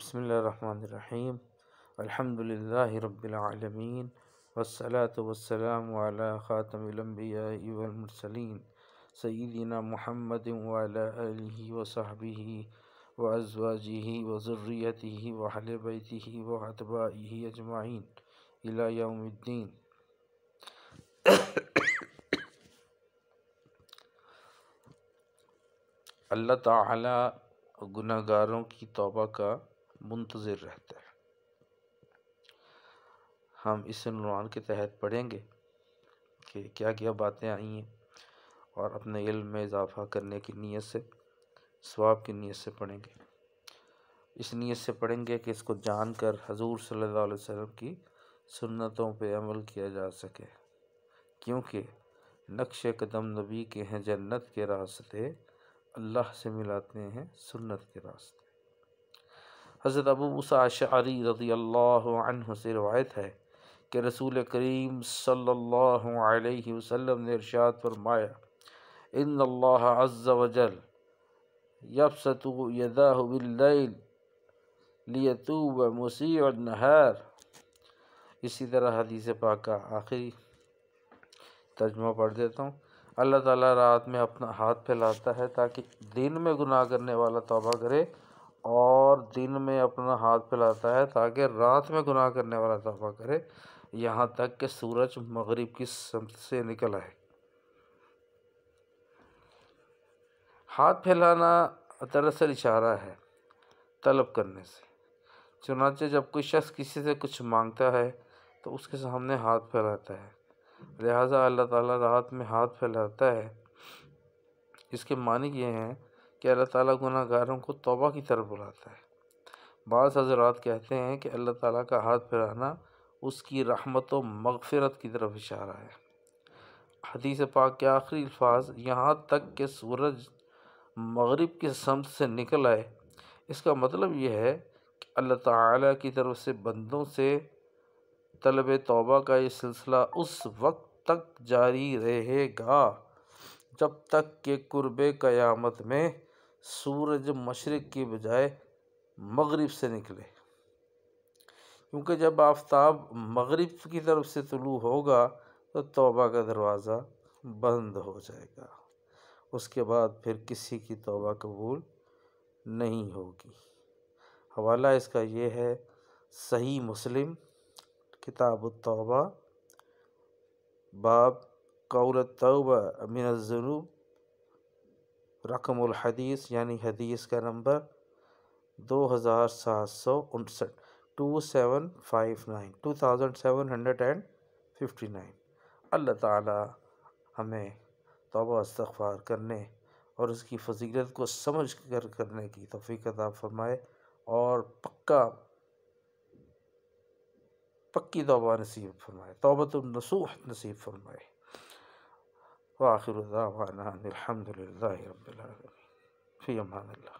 بسم الله الرحمن الرحيم الحمد لله رب العالمين والصلاة والسلام على خاتم الأنبياء والمرسلين سيدنا محمد وعلى آله وصحبه وأزواجه وذريته وأهل بيته وأتباعه أجمعين إلى يوم الدين اللہ تعالی گناہ گاروں کی توبہ کا منتظر رہتا ہے ہم اس عنوان کے تحت پڑھیں گے کہ کیا کیا باتیں آئی ہیں اور اپنے علم میں اضافہ کرنے کی نیت سے ثواب کی نیت سے پڑھیں گے اس نیت سے پڑھیں گے کہ اس کو جان کر حضور صلی اللہ علیہ وسلم کی سنتوں پہ عمل کیا جا سکے کیونکہ نقش قدم نبی کے ہیں جنت کے راستے اللہ سے ملاتے ہیں سنت کے راستے حضرت ابو موسیٰ شعری رضی اللہ عنہ سے روایت ہے کہ رسول کریم صلی اللہ علیہ وسلم نے ارشاد فرمایا ان اللہ عز یداہ باللیل لیتوب مسیع النہار اسی طرح حدیث پاک کا آخری ترجمہ پڑھ دیتا ہوں اللہ تعالیٰ رات میں اپنا ہاتھ پھیلاتا ہے تاکہ دن میں گناہ کرنے والا توبہ کرے اور دن میں اپنا ہاتھ پھیلاتا ہے تاکہ رات میں گناہ کرنے والا توبہ کرے یہاں تک کہ سورج مغرب کی سمت سے نکل آئے ہاتھ پھیلانا دراصل اشارہ ہے طلب کرنے سے چنانچہ جب کوئی شخص کسی سے کچھ مانگتا ہے تو اس کے سامنے ہاتھ پھیلاتا ہے لہٰذا اللہ تعالیٰ رات میں ہاتھ پھیلاتا ہے اس کے معنی یہ ہیں کہ اللہ تعالیٰ گناہ گاروں کو توبہ کی طرف بلاتا ہے بعض حضرات کہتے ہیں کہ اللہ تعالیٰ کا ہاتھ پھلانا اس کی رحمت و مغفرت کی طرف اشارہ ہے حدیث پاک کے آخری الفاظ یہاں تک کہ سورج مغرب کے سمت سے نکل آئے اس کا مطلب یہ ہے کہ اللہ تعالیٰ کی طرف سے بندوں سے طلب توبہ کا یہ سلسلہ اس وقت تک جاری رہے گا جب تک کہ قرب قیامت میں سورج مشرق کے بجائے مغرب سے نکلے کیونکہ جب آفتاب مغرب کی طرف سے طلوع ہوگا تو توبہ کا دروازہ بند ہو جائے گا اس کے بعد پھر کسی کی توبہ قبول نہیں ہوگی حوالہ اس کا یہ ہے صحیح مسلم کتاب التوبہ باب قول التوبہ من الذنوب رقم الحدیث یعنی حدیث کا نمبر دو ہزار سات سو انسٹھ two seven five nine two thousand seven hundred and fifty nine اللہ تعالیٰ ہمیں توبہ استغفار کرنے اور اس کی فضیلت کو سمجھ کر کرنے کی توفیق عطا فرمائے اور پکا پکی توبہ نصیب فرمائے تو نصوح نصیب فرمائے وآخر دعوانا أن الحمد لله رب العالمين في أمان الله